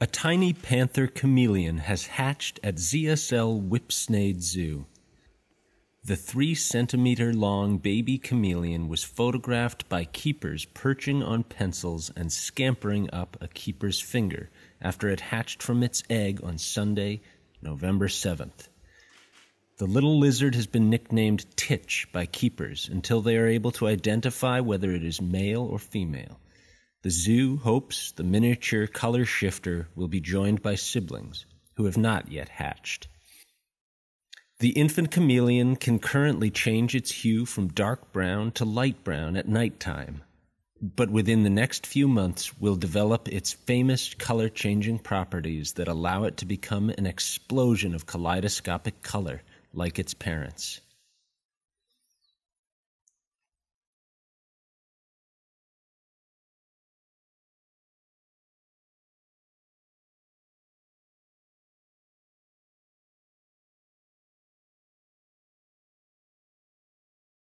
A tiny panther chameleon has hatched at ZSL Whipsnade Zoo. The three centimeter long baby chameleon was photographed by keepers perching on pencils and scampering up a keeper's finger after it hatched from its egg on Sunday, November 7th. The little lizard has been nicknamed Titch by keepers until they are able to identify whether it is male or female. The zoo hopes the miniature color shifter will be joined by siblings who have not yet hatched. The infant chameleon can currently change its hue from dark brown to light brown at night time, but within the next few months will develop its famous color changing properties that allow it to become an explosion of kaleidoscopic color like its parents.